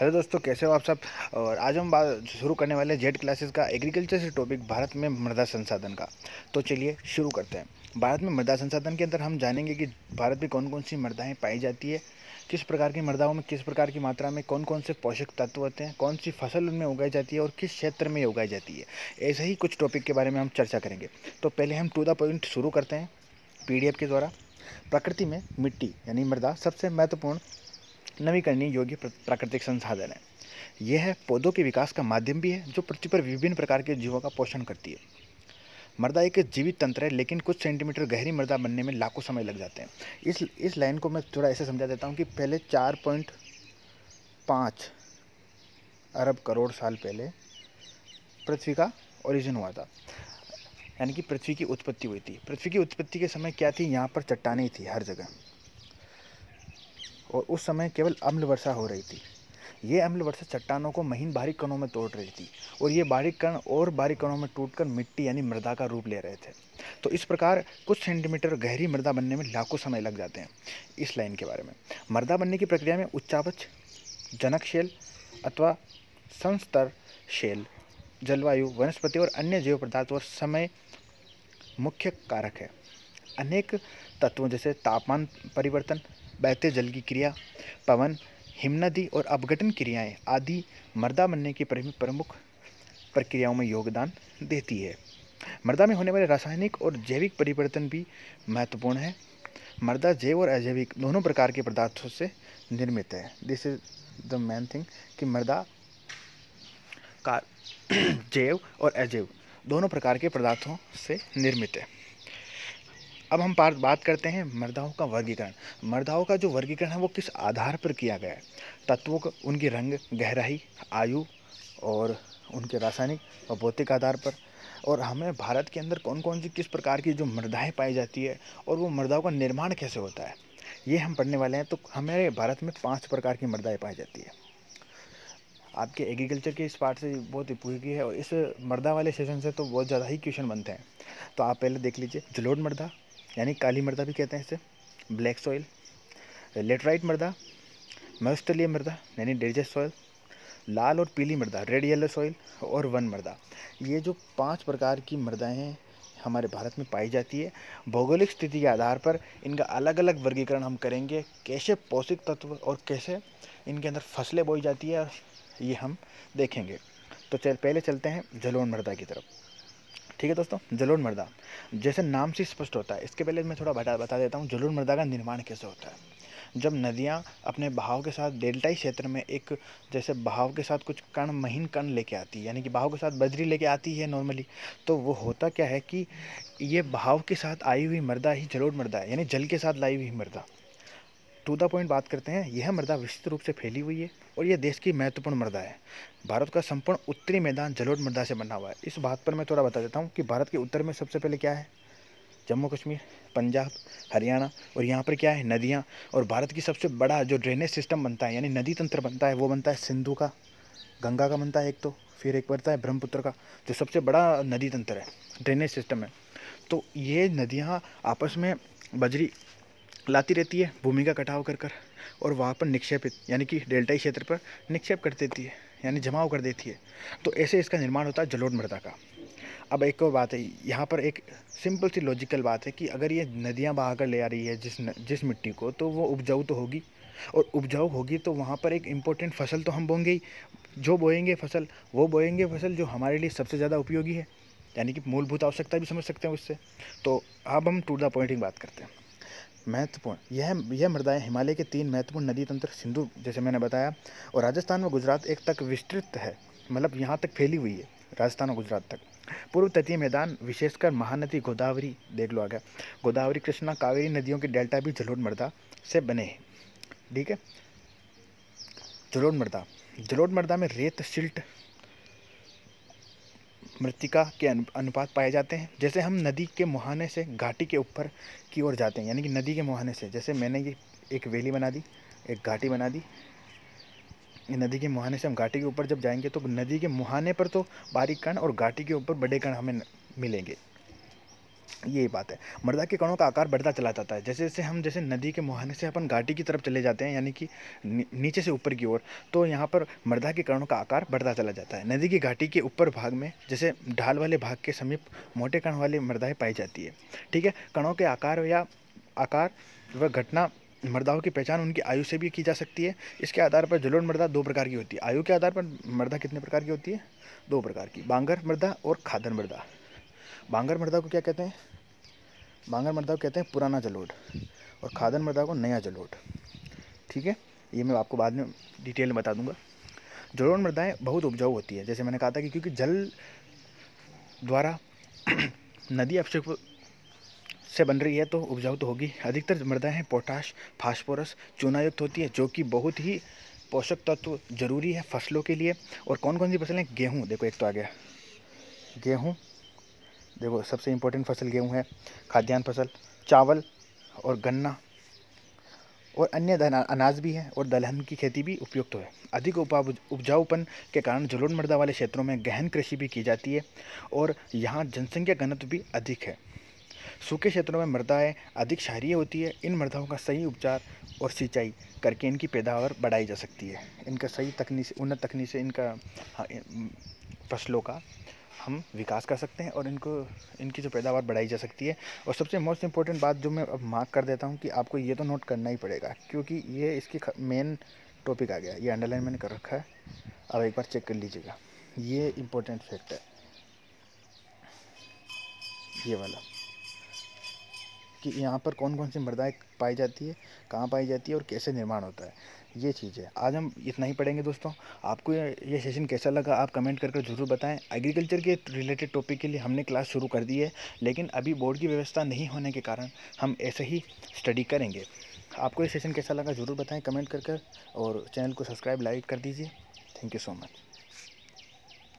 hello दोस्तों कैसे हो आप सब और आज हम बात शुरू करने वाले जेड क्लासेस का एग्रीकल्चर से टॉपिक भारत में मृदा संसाधन का तो चलिए शुरू करते हैं भारत में मृदा संसाधन के अंदर हम जानेंगे कि भारत में कौन कौन सी मृदाएँ पाई जाती है किस प्रकार की मृदाओं में किस प्रकार की मात्रा में कौन कौन से पोषक तत्व होते हैं कौन सी फसल उनमें उगाई जाती है और किस क्षेत्र में उगाई जाती है ऐसे ही कुछ टॉपिक के बारे में हम चर्चा करेंगे तो पहले हम टू द पॉइंट शुरू करते हैं पी के द्वारा प्रकृति में मिट्टी यानी मृदा सबसे महत्वपूर्ण नवीकरणीय योग्य प्राकृतिक संसाधन है यह है पौधों के विकास का माध्यम भी है जो पृथ्वी पर विभिन्न प्रकार के जीवों का पोषण करती है मृदा एक जीवित तंत्र है लेकिन कुछ सेंटीमीटर गहरी मृदा बनने में लाखों समय लग जाते हैं इस इस लाइन को मैं थोड़ा ऐसे समझा देता हूँ कि पहले चार पॉइंट पाँच अरब करोड़ साल पहले पृथ्वी का ओरिजिन हुआ था यानी कि पृथ्वी की उत्पत्ति हुई थी पृथ्वी की उत्पत्ति के समय क्या थी यहाँ पर चट्टानें थी हर जगह और उस समय केवल अम्ल वर्षा हो रही थी ये अम्ल वर्षा चट्टानों को महीन बारीक कणों में तोड़ रही थी और ये बारीक कण और बारीक कणों में टूटकर मिट्टी यानी मृदा का रूप ले रहे थे तो इस प्रकार कुछ सेंटीमीटर गहरी मृदा बनने में लाखों समय लग जाते हैं इस लाइन के बारे में मृदा बनने की प्रक्रिया में उच्चावच जनक शेल अथवा संस्तर शेल जलवायु वनस्पति और अन्य जैव पदार्थ और समय मुख्य कारक है अनेक तत्वों जैसे तापमान परिवर्तन बहते जल की क्रिया पवन हिमनदी और अपघटन क्रियाएं आदि मर्दा बनने की प्रमुख प्रक्रियाओं में योगदान देती है मर्दा में होने वाले रासायनिक और जैविक परिवर्तन भी महत्वपूर्ण है मर्दा जैव और अजैविक दोनों प्रकार के पदार्थों से निर्मित है this is the main thing कि मर्दा का जैव और अजैव दोनों प्रकार के पदार्थों से निर्मित है अब हम बात करते हैं मर्दाओं का वर्गीकरण मर्दाओं का जो वर्गीकरण है वो किस आधार पर किया गया है तत्वों का उनकी रंग गहराई आयु और उनके रासायनिक और भौतिक आधार पर और हमें भारत के अंदर कौन कौन सी किस प्रकार की जो मृदाएँ पाई जाती है और वो मृदाओं का निर्माण कैसे होता है ये हम पढ़ने वाले हैं तो हमारे भारत में पाँच प्रकार की मृदाएँ पाई जाती है आपके एग्रीकल्चर के इस पार्ट से बहुत ही पूरी है और इस मर्दा वाले सेशन से तो बहुत ज़्यादा ही क्वेश्चन बनते हैं तो आप पहले देख लीजिए जलोड मर्दा यानी काली मर्दा भी कहते हैं इसे ब्लैक सॉइल लेटराइट मर्दा मस्टलीय मर्दा यानी डेजस्ट सॉइल लाल और पीली मर्दा रेड येलो सॉइल और वन मर्दा ये जो पांच प्रकार की मृदाएँ हैं हमारे भारत में पाई जाती है भौगोलिक स्थिति के आधार पर इनका अलग अलग वर्गीकरण हम करेंगे कैसे पौष्टिक तत्व और कैसे इनके अंदर फसलें बोई जाती है ये हम देखेंगे तो चल पहले चलते हैं जलोन मृदा की तरफ ठीक है दोस्तों जलोन मर्दा जैसे नाम से स्पष्ट होता है इसके पहले मैं थोड़ा बता बता देता हूँ जलोन मर्दा का निर्माण कैसे होता है जब नदियाँ अपने बहाव के साथ डेल्टाई क्षेत्र में एक जैसे बहाव के साथ कुछ कण महीन कण लेके आती है यानी कि बहाव के साथ बजरी लेके आती है नॉर्मली तो वो होता क्या है कि ये बहाव के साथ आई हुई मर्दा ही जलोड़ मर्दा है यानी जल के साथ लाई हुई मर्दा टू द पॉइंट बात करते हैं यह मृदा विस्तृत रूप से फैली हुई है और यह देश की महत्वपूर्ण मृदा है भारत का संपूर्ण उत्तरी मैदान जलोट मृदा से बना हुआ है इस बात पर मैं थोड़ा बता देता हूँ कि भारत के उत्तर में सबसे पहले क्या है जम्मू कश्मीर पंजाब हरियाणा और यहाँ पर क्या है नदियाँ और भारत की सबसे बड़ा जो ड्रेनेज सिस्टम बनता है यानी नदी तंत्र बनता है वो बनता है सिंधु का गंगा का बनता है एक तो फिर एक बनता है ब्रह्मपुत्र का जो सबसे बड़ा नदी तंत्र है ड्रेनेज सिस्टम है तो ये नदियाँ आपस में बजरी लाती रहती है भूमि का कटाव कर कर और वहाँ पर निक्षेपित यानी कि डेल्टाई क्षेत्र पर निक्षेप कर देती है यानी जमाव कर देती है तो ऐसे इसका निर्माण होता है जलोढ़ मृदा का अब एक और बात है यहाँ पर एक सिंपल सी लॉजिकल बात है कि अगर ये नदियाँ बहा कर ले आ रही है जिस न, जिस मिट्टी को तो वो उपजाऊ तो होगी और उपजाऊ होगी तो वहाँ पर एक इम्पोर्टेंट फसल तो हम बोएंगे ही जो बोएंगे फसल वो बोएंगे फसल जो हमारे लिए सबसे ज़्यादा उपयोगी है यानी कि मूलभूत आवश्यकता भी समझ सकते हैं उससे तो अब हम टू द पॉइंटिंग बात करते हैं महत्वपूर्ण यह यह मृदाएँ हिमालय के तीन महत्वपूर्ण नदी तंत्र सिंधु जैसे मैंने बताया और राजस्थान व गुजरात एक तक विस्तृत है मतलब यहाँ तक फैली हुई है राजस्थान और गुजरात तक पूर्व तटीय मैदान विशेषकर महानदी गोदावरी देख लो आगे गोदावरी कृष्णा कावेरी नदियों के डेल्टा भी जलोड़ मृदा से बने हैं ठीक है जलोड़ मृदा जलोड़ मृदा में रेत सिल्ट मृतिका के अनुपात पाए जाते हैं जैसे हम नदी के मुहाने से घाटी के ऊपर की ओर जाते हैं यानी कि नदी के मुहाने से जैसे मैंने ये एक वेली बना दी एक घाटी बना दी नदी के मुहाने से हम घाटी के ऊपर जब जाएंगे तो नदी के मुहाने पर तो बारीक कण और घाटी के ऊपर बड़े कण हमें मिलेंगे ये बात है मृदा के कणों का आकार बढ़ता चला जाता है जैसे जैसे हम जैसे नदी के मुहाने से अपन घाटी की तरफ चले जाते हैं यानी कि नीचे से ऊपर की ओर तो यहाँ पर मृदा के कणों का आकार बढ़ता चला जाता है नदी की घाटी के ऊपर भाग में जैसे ढाल वाले भाग के समीप मोटे कण वाली मृदाएँ पाई जाती है ठीक है कणों के आकार या आकार व घटना मृदाओं की पहचान उनकी आयु से भी की जा सकती है इसके आधार पर जलोड़ मृदा दो प्रकार की होती है आयु के आधार पर मृदा कितने प्रकार की होती है दो प्रकार की बांगर मृदा और खादर मृदा बांगर मर्दा को क्या कहते हैं बांगर मर्दा को कहते हैं पुराना जलोड और खादन मर्दा को नया जलोड ठीक है ये मैं आपको बाद में डिटेल में बता दूंगा जलोड मृदाएँ बहुत उपजाऊ होती है जैसे मैंने कहा था कि क्योंकि जल द्वारा नदी अपशिप से बन रही है तो उपजाऊ तो होगी अधिकतर मृदाएँ पोटाश फास्फोरस चूनायुक्त होती है जो कि बहुत ही पोषक तत्व तो जरूरी है फसलों के लिए और कौन कौन सी फसलें गेहूँ देखो एक तो आ गया गेहूँ देखो सबसे इम्पोर्टेंट फसल गेहूँ है खाद्यान्न फसल चावल और गन्ना और अन्य अनाज भी हैं और दलहन की खेती भी उपयुक्त है अधिक उपजाऊपन के कारण जलोढ़ मृदा वाले क्षेत्रों में गहन कृषि भी की जाती है और यहाँ जनसंख्या घनत्व भी अधिक है सूखे क्षेत्रों में मृदाएँ अधिक क्षारीय होती है इन मृदाओं का सही उपचार और सिंचाई करके इनकी पैदावार बढ़ाई जा सकती है इनका सही तकनीक उन्नत तकनीक से इनका हाँ, फसलों का हम विकास कर सकते हैं और इनको इनकी जो पैदावार बढ़ाई जा सकती है और सबसे मोस्ट इम्पोर्टेंट बात जो मैं अब मार्क कर देता हूँ कि आपको ये तो नोट करना ही पड़ेगा क्योंकि ये इसकी मेन टॉपिक आ गया ये अंडरलाइन मैंने कर रखा है अब एक बार चेक कर लीजिएगा ये इम्पोर्टेंट फैक्ट है ये वाला कि यहाँ पर कौन कौन सी मृदाएँ पाई जाती है कहाँ पाई जाती है और कैसे निर्माण होता है ये चीज़ है आज हम इतना ही पढ़ेंगे दोस्तों आपको ये, सेशन कैसा लगा आप कमेंट करके ज़रूर बताएं एग्रीकल्चर के रिलेटेड टॉपिक के लिए हमने क्लास शुरू कर दी है लेकिन अभी बोर्ड की व्यवस्था नहीं होने के कारण हम ऐसे ही स्टडी करेंगे आपको ये सेशन कैसा लगा ज़रूर बताएं कमेंट कर कर और चैनल को सब्सक्राइब लाइक कर दीजिए थैंक यू सो मच